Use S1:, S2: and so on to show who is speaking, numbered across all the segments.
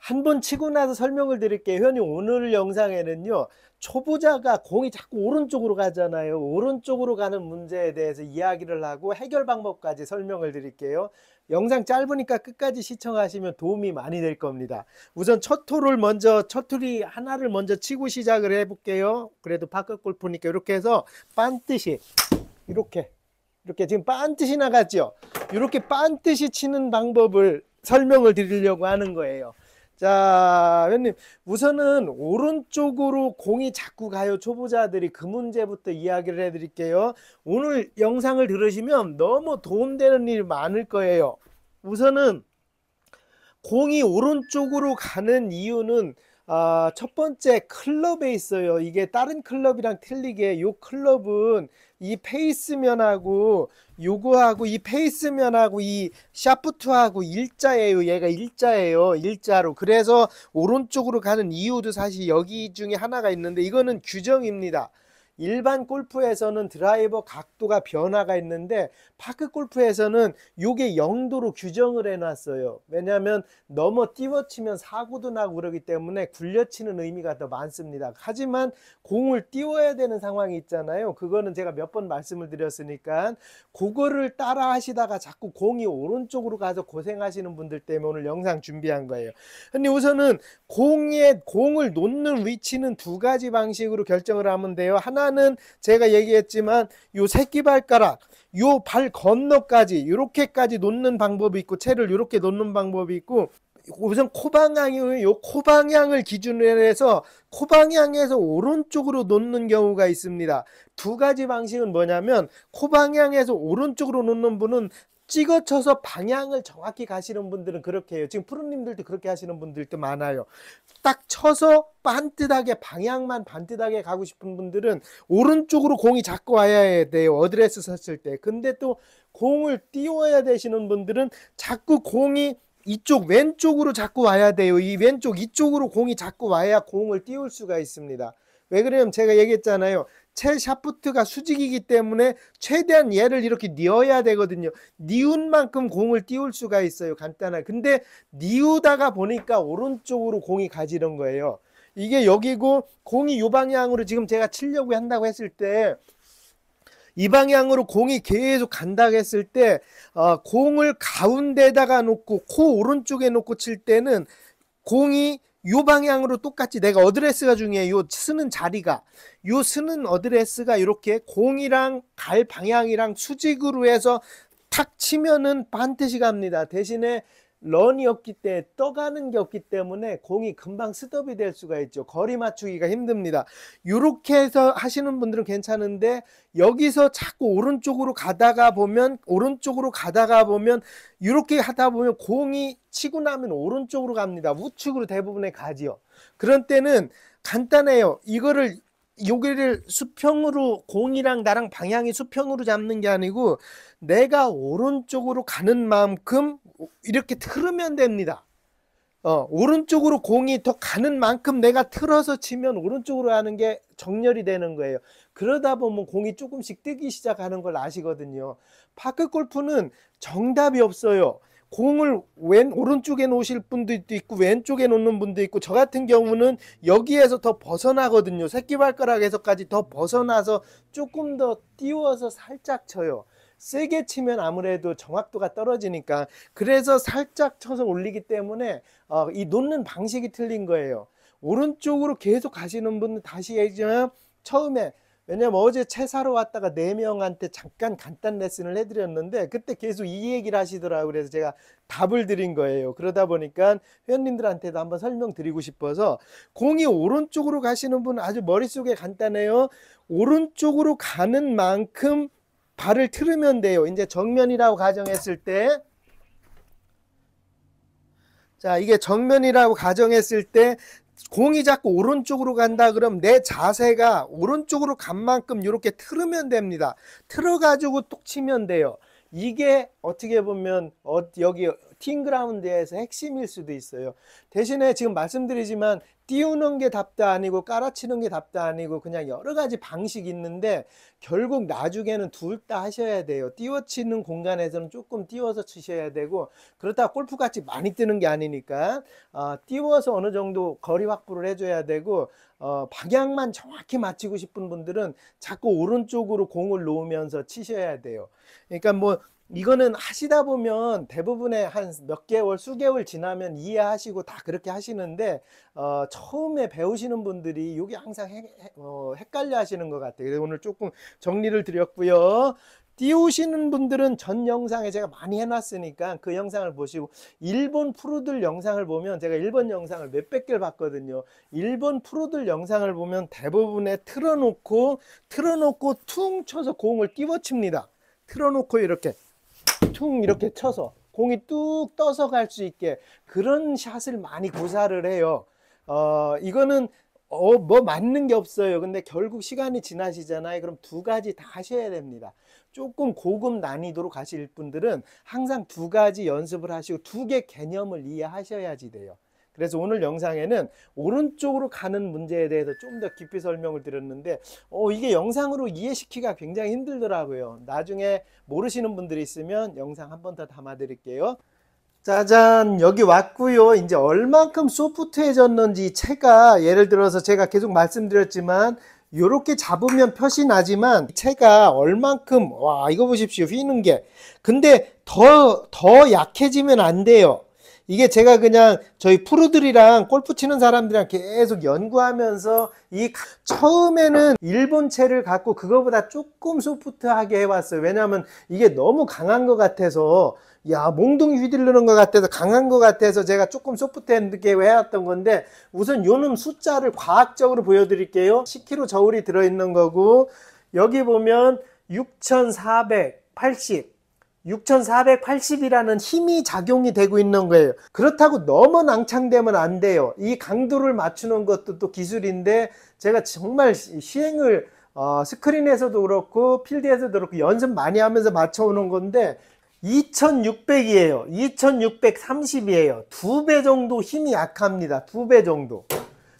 S1: 한 번 치고 나서 설명을 드릴게요. 회원님 오늘 영상에는요. 초보자가 공이 자꾸 오른쪽으로 가잖아요. 오른쪽으로 가는 문제에 대해서 이야기를 하고 해결 방법까지 설명을 드릴게요. 영상 짧으니까 끝까지 시청하시면 도움이 많이 될 겁니다. 우선 첫 홀을 먼저 첫 홀이 하나를 먼저 치고 시작을 해볼게요. 그래도 파크 골프니까 이렇게 해서 반듯이 이렇게 이렇게 지금 반듯이 나갔죠. 이렇게 반듯이 치는 방법을 설명을 드리려고 하는 거예요. 자, 회원님. 우선은 오른쪽으로 공이 자꾸 가요. 초보자들이 그 문제부터 이야기를 해드릴게요. 오늘 영상을 들으시면 너무 도움되는 일이 많을 거예요. 우선은 공이 오른쪽으로 가는 이유는 아, 첫 번째 클럽에 있어요. 이게 다른 클럽이랑 틀리게 요 클럽은 이 페이스면하고 요거하고 이 페이스면하고 이 샤프트하고 일자예요. 얘가 일자예요. 일자로. 그래서 오른쪽으로 가는 이유도 사실 여기 중에 하나가 있는데 이거는 규정입니다. 일반 골프에서는 드라이버 각도가 변화가 있는데 파크 골프에서는 요게 0도로 규정을 해놨어요. 왜냐하면 넘어 띄워치면 사고도 나고 그러기 때문에 굴려치는 의미가 더 많습니다. 하지만 공을 띄워야 되는 상황이 있잖아요. 그거는 제가 몇 번 말씀을 드렸으니까 그거를 따라 하시다가 자꾸 공이 오른쪽으로 가서 고생하시는 분들 때문에 오늘 영상 준비한 거예요. 근데 우선은 공에 공을 놓는 위치는 두 가지 방식으로 결정을 하면 돼요. 하나 하나는 제가 얘기했지만 요 새끼발가락 요 발 건너까지 이렇게까지 놓는 방법이 있고 채를 이렇게 놓는 방법이 있고 우선 코방향이 요 코방향을 기준으로 해서 코방향에서 오른쪽으로 놓는 경우가 있습니다. 두 가지 방식은 뭐냐면 코방향에서 오른쪽으로 놓는 분은 찍어쳐서 방향을 정확히 가시는 분들은 그렇게 해요. 지금 프로님들도 그렇게 하시는 분들도 많아요. 딱 쳐서 반듯하게 방향만 반듯하게 가고 싶은 분들은 오른쪽으로 공이 자꾸 와야 돼요. 어드레스 섰을 때. 근데 또 공을 띄워야 되시는 분들은 자꾸 공이 이쪽 왼쪽으로 자꾸 와야 돼요. 이 왼쪽 이쪽으로 공이 자꾸 와야 공을 띄울 수가 있습니다. 왜 그러냐면 제가 얘기했잖아요. 채 샤프트가 수직이기 때문에 최대한 얘를 이렇게 뉘어야 되거든요. 니운 만큼 공을 띄울 수가 있어요. 간단하게 근데 니우다가 보니까 오른쪽으로 공이 가지는 거예요. 이게 여기고 공이 이 방향으로 지금 제가 치려고 한다고 했을 때 이 방향으로 공이 계속 간다고 했을 때 어, 공을 가운데다가 놓고 코 오른쪽에 놓고 칠 때는 공이 요 방향으로 똑같이 내가 어드레스가 중요해. 요 쓰는 자리가 요 쓰는 어드레스가 이렇게 공이랑 갈 방향이랑 수직으로 해서 탁 치면은 반드시 갑니다. 대신에 런이 없기 때 떠가는 게 없기 때문에 공이 금방 스톱이 될 수가 있죠. 거리 맞추기가 힘듭니다. 이렇게 해서 하시는 분들은 괜찮은데 여기서 자꾸 오른쪽으로 가다가 보면 오른쪽으로 가다가 보면 이렇게 하다 보면 공이 치고 나면 오른쪽으로 갑니다. 우측으로 대부분의 가지요. 그런 때는 간단해요. 이거를 요기를 수평으로 공이랑 나랑 방향이 수평으로 잡는 게 아니고 내가 오른쪽으로 가는 만큼 이렇게 틀으면 됩니다. 어, 오른쪽으로 공이 더 가는 만큼 내가 틀어서 치면 오른쪽으로 하는 게 정렬이 되는 거예요. 그러다 보면 공이 조금씩 뜨기 시작하는 걸 아시거든요. 파크 골프는 정답이 없어요. 공을 왼 오른쪽에 놓으실 분도 있고 왼쪽에 놓는 분도 있고 저 같은 경우는 여기에서 더 벗어나거든요. 새끼발가락에서까지 더 벗어나서 조금 더 띄워서 살짝 쳐요. 세게 치면 아무래도 정확도가 떨어지니까 그래서 살짝 쳐서 올리기 때문에 어, 이 놓는 방식이 틀린 거예요. 오른쪽으로 계속 가시는 분은 다시 얘기하면 처음에 왜냐면 어제 채사로 왔다가 네 명한테 잠깐 간단 레슨을 해드렸는데 그때 계속 이 얘기를 하시더라고 그래서 제가 답을 드린 거예요. 그러다 보니까 회원님들한테도 한번 설명드리고 싶어서 공이 오른쪽으로 가시는 분은 아주 머릿속에 간단해요. 오른쪽으로 가는 만큼 발을 틀으면 돼요. 이제 정면이라고 가정했을 때 자, 이게 정면이라고 가정했을 때 공이 자꾸 오른쪽으로 간다 그럼 내 자세가 오른쪽으로 간 만큼 이렇게 틀으면 됩니다. 틀어 가지고 뚝 치면 돼요. 이게 어떻게 보면 어, 여기 배팅 그라운드에서 핵심일 수도 있어요. 대신에 지금 말씀드리지만 띄우는 게 답도 아니고 깔아치는 게 답도 아니고 그냥 여러 가지 방식이 있는데 결국 나중에는 둘 다 하셔야 돼요. 띄워치는 공간에서는 조금 띄워서 치셔야 되고 그렇다 골프같이 많이 뜨는 게 아니니까 어, 띄워서 어느 정도 거리 확보를 해줘야 되고 어, 방향만 정확히 맞추고 싶은 분들은 자꾸 오른쪽으로 공을 놓으면서 치셔야 돼요. 그러니까 뭐 이거는 하시다 보면 대부분의 한 몇 개월, 수개월 지나면 이해하시고 다 그렇게 하시는데 어, 처음에 배우시는 분들이 이게 항상 해, 어, 헷갈려 하시는 것 같아요. 그래서 오늘 조금 정리를 드렸고요. 띄우시는 분들은 전 영상에 제가 많이 해놨으니까 그 영상을 보시고 일본 프로들 영상을 보면 제가 일본 영상을 몇백 개를 봤거든요 일본 프로들 영상을 보면 대부분의 틀어놓고 틀어놓고 퉁 쳐서 공을 띄워칩니다 틀어놓고 이렇게 퉁 이렇게 쳐서 공이 뚝 떠서 갈 수 있게 그런 샷을 많이 구사를 해요. 어, 이거는 어, 뭐 맞는 게 없어요. 근데 결국 시간이 지나시잖아요. 그럼 두 가지 다 하셔야 됩니다. 조금 고급 난이도로 가실 분들은 항상 두 가지 연습을 하시고 두 개 개념을 이해하셔야지 돼요. 그래서 오늘 영상에는 오른쪽으로 가는 문제에 대해서 좀 더 깊이 설명을 드렸는데 어, 이게 영상으로 이해시키기가 굉장히 힘들더라고요. 나중에 모르시는 분들이 있으면 영상 한 번 더 담아 드릴게요. 짜잔 여기 왔고요 이제 얼만큼 소프트해졌는지 채가 예를 들어서 제가 계속 말씀드렸지만 이렇게 잡으면 표시 나지만 채가 얼만큼 와 이거 보십시오 휘는 게 근데 더 더 약해지면 안 돼요 이게 제가 그냥 저희 프로들이랑 골프 치는 사람들이랑 계속 연구하면서 이 처음에는 일본 채를 갖고 그거보다 조금 소프트하게 해봤어요. 왜냐하면 이게 너무 강한 것 같아서 야 몽둥이 휘두르는 것 같아서 강한 것 같아서 제가 조금 소프트핸드게 해왔던 건데 우선 요놈 숫자를 과학적으로 보여드릴게요. 10kg 저울이 들어있는 거고 여기 보면 6,480 6480이라는 힘이 작용이 되고 있는 거예요. 그렇다고 너무 낭창되면 안 돼요. 이 강도를 맞추는 것도 또 기술인데 제가 정말 시행을 어, 스크린에서도 그렇고 필드에서도 그렇고 연습 많이 하면서 맞춰오는 건데 2600이에요. 2630이에요. 두 배 정도 힘이 약합니다. 두 배 정도.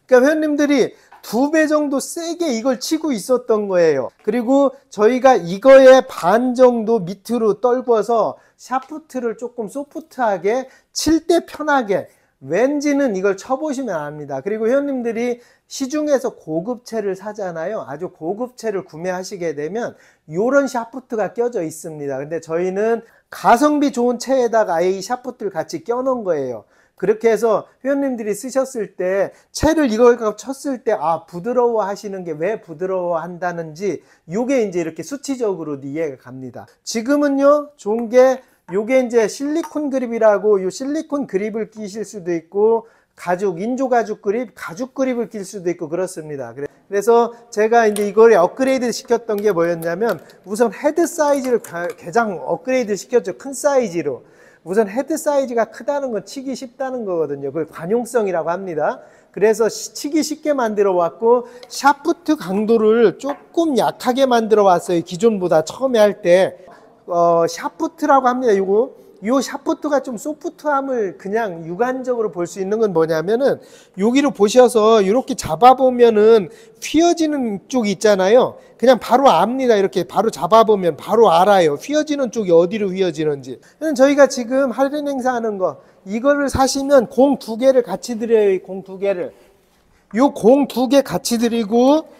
S1: 그러니까 회원님들이 두배 정도 세게 이걸 치고 있었던 거예요. 그리고 저희가 이거의 반 정도 밑으로 떨궈서 샤프트를 조금 소프트하게 칠 때 편하게 왠지는 이걸 쳐보시면 압니다. 그리고 회원님들이 시중에서 고급채를 사잖아요. 아주 고급채를 구매하시게 되면 이런 샤프트가 껴져 있습니다. 근데 저희는 가성비 좋은 채에다가 아예 이 샤프트를 같이 껴놓은 거예요. 그렇게 해서 회원님들이 쓰셨을 때 채를 이걸 쳤을 때 아 부드러워 하시는 게 왜 부드러워 한다는지 요게 이제 이렇게 수치적으로 이해가 갑니다. 지금은요 좋은 게 요게 이제 실리콘 그립이라고 요 실리콘 그립을 끼실 수도 있고 가죽, 인조 가죽 그립, 가죽 그립을 낄 수도 있고 그렇습니다. 그래서 제가 이제 이걸 업그레이드 시켰던 게 뭐였냐면 우선 헤드 사이즈를 개장 업그레이드 시켰죠. 큰 사이즈로. 우선 헤드 사이즈가 크다는 건 치기 쉽다는 거거든요. 그걸 관용성이라고 합니다. 그래서 치기 쉽게 만들어 왔고 샤프트 강도를 조금 약하게 만들어 왔어요. 기존보다 처음에 할 때. 어, 샤프트라고 합니다. 이거 이 샤프트가 좀 소프트함을 그냥 육안적으로 볼 수 있는 건 뭐냐면은 여기로 보셔서 이렇게 잡아보면은 휘어지는 쪽이 있잖아요. 그냥 바로 압니다. 이렇게 바로 잡아보면 바로 알아요. 휘어지는 쪽이 어디로 휘어지는지. 저희가 지금 할인 행사하는 거 이거를 사시면 공 두 개를 같이 드려요. 공 두 개를. 요 공 두 개 같이 드리고